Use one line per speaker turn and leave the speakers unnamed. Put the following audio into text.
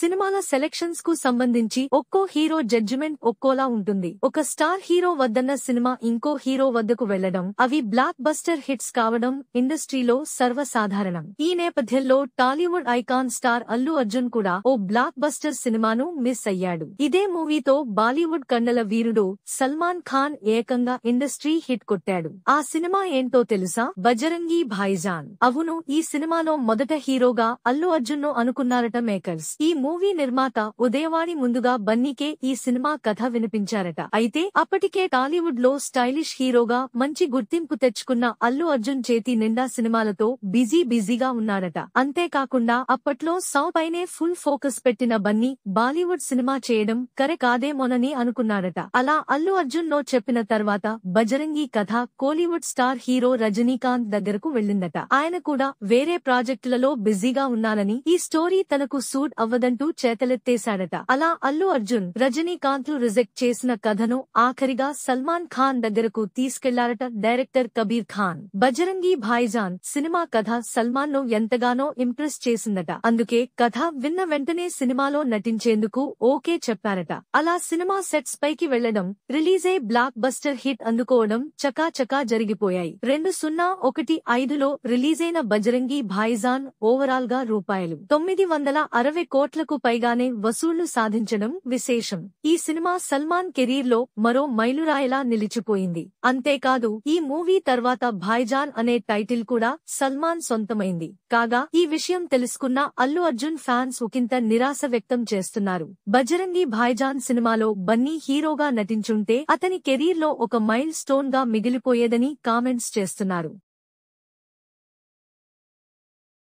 సినిమాల సెలెక్షన్స్ కు సంబంధించి ఒక్కో హీరో జడ్జిమెంట్ ఒక్కోలా ఉంటుంది ఒక స్టార్ హీరో వద్దన్న సినిమా ఇంకో హీరో వద్దకు వెళ్లడం అవి బ్లాక్ బస్టర్ హిట్స్ కావడం ఇండస్ట్రీలో సర్వసాధారణం ఈ నేపథ్యంలో Tollywood icon star Allu Arjun కూడా ఓ బ్లాక్ బస్టర్ సినిమాను మిస్ అయ్యాడు ఇదే మూవీతో బాలీవుడ్ కండల వీరుడు సల్మాన్ ఖాన్ ఏకంగా ఇండస్ట్రీ హిట్ కొట్టాడు ఆ సినిమా ఏంటో తెలుసా బజరంగి భాయిజాన్ అవును ఈ సినిమాలో మొదట హీరోగా అల్లు అర్జున్ ను అనుకున్నారట మేకర్స్ ఈ మూవీ నిర్మాత ఉదయవాణి ముందుగా బన్నీకే ఈ సినిమా కథ వినిపించారట అయితే అప్పటికే టాలీవుడ్ లో స్టైలిష్ హీరోగా మంచి గుర్తింపు తెచ్చుకున్న అల్లు అర్జున్ చేతి నిండా సినిమాలతో బిజీ బిజీగా ఉన్నారట అంతేకాకుండా అప్పట్లో సౌ పైనే ఫుల్ ఫోకస్ పెట్టిన బన్నీ బాలీవుడ్ సినిమా చేయడం కరె కాదేమోనని అనుకున్నారట అలా అల్లు అర్జున్ లో చెప్పిన తర్వాత బజరంగి కథ కోలీవుడ్ స్టార్ హీరో రజనీకాంత్ దగ్గరకు వెళ్లిందట ఆయన కూడా వేరే ప్రాజెక్టులలో బిజీగా ఉన్నానని ఈ స్టోరీ తనకు సూట్ అవ్వదంటే అంటూ చేతలెత్తేశాడట అలా అల్లు అర్జున్ రజనీకాంత్లు రిజెక్ట్ చేసిన కథను ఆఖరిగా సల్మాన్ ఖాన్ దగ్గరకు తీసుకెళ్లారట డైరెక్టర్ కబీర్ ఖాన్ బజరంగీ భాయిజాన్ సినిమా కథ సల్మాన్ ను ఎంతగానో ఇంప్రెస్ చేసిందట అందుకే కథ విన్న వెంటనే సినిమాలో నటించేందుకు ఓకే చెప్పారట అలా సినిమా సెట్స్ పైకి వెళ్లడం రిలీజే బ్లాక్ బస్టర్ హిట్ అందుకోవడం చకాచకా జరిగిపోయాయి రెండు సున్నా ఒకటి ఐదులో రిలీజైన బజరంగి భాయిజాన్ ఓవరాల్ గా రూపాయలు తొమ్మిది వందల అరవై కోట్ల కోట్లకు పైగానే వసూళ్లు సాధించడం విశేషం ఈ సినిమా సల్మాన్ కెరీర్ లో మరో మైలురాయిలా నిలిచిపోయింది అంతేకాదు ఈ మూవీ తర్వాత భాయ్జాన్ అనే టైటిల్ కూడా సల్మాన్ సొంతమైంది కాగా ఈ విషయం తెలుసుకున్న అల్లు అర్జున్ ఫ్యాన్స్ ఒకంత నిరాశ వ్యక్తం చేస్తున్నారు బజరంగి భాయ్జాన్ సినిమాలో బన్నీ హీరోగా నటించుంటే అతని కెరీర్ లో ఒక మైల్ స్టోన్ గా మిగిలిపోయేదని కామెంట్స్ చేస్తున్నారు